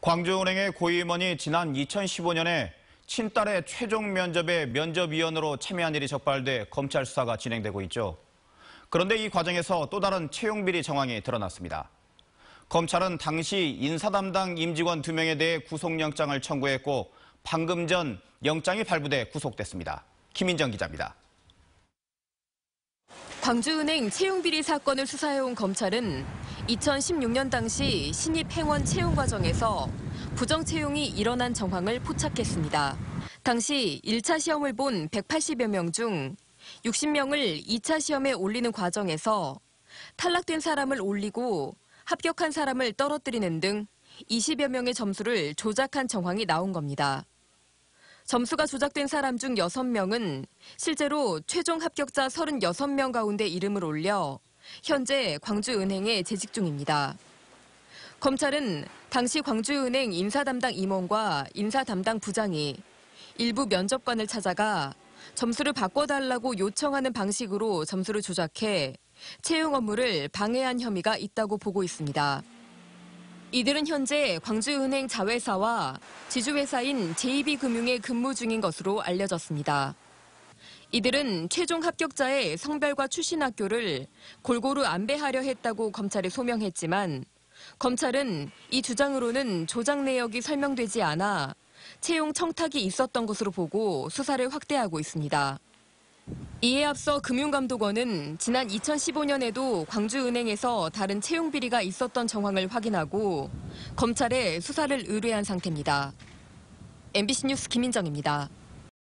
광주은행의 고임원이 지난 2015년에 친딸의 최종 면접에 면접위원으로 참여한 일이 적발돼 검찰 수사가 진행되고 있죠. 그런데 이 과정에서 또 다른 채용 비리 정황이 드러났습니다. 검찰은 당시 인사 담당 임직원 두명에 대해 구속영장을 청구했고 방금 전 영장이 발부돼 구속됐습니다. 김인정 기자입니다. 광주은행 채용 비리 사건을 수사해온 검찰은 2016년 당시 신입 행원 채용 과정에서 부정 채용이 일어난 정황을 포착했습니다. 당시 1차 시험을 본 180여 명 중 60명을 2차 시험에 올리는 과정에서 탈락된 사람을 올리고 합격한 사람을 떨어뜨리는 등 20여 명의 점수를 조작한 정황이 나온 겁니다. 점수가 조작된 사람 중 6명은 실제로 최종 합격자 36명 가운데 이름을 올려 현재 광주은행에 재직 중입니다. 검찰은 당시 광주은행 인사담당 임원과 인사담당 부장이 일부 면접관을 찾아가 점수를 바꿔달라고 요청하는 방식으로 점수를 조작해 채용 업무를 방해한 혐의가 있다고 보고 있습니다. 이들은 현재 광주은행 자회사와 지주회사인 JB금융에 근무 중인 것으로 알려졌습니다. 이들은 최종 합격자의 성별과 출신 학교를 골고루 안배하려 했다고 검찰에 소명했지만 검찰은 이 주장으로는 조작 내역이 설명되지 않아 채용 청탁이 있었던 것으로 보고 수사를 확대하고 있습니다. 이에 앞서 금융감독원은 지난 2015년에도 광주은행에서 다른 채용 비리가 있었던 정황을 확인하고 검찰에 수사를 의뢰한 상태입니다. MBC 뉴스 김인정입니다.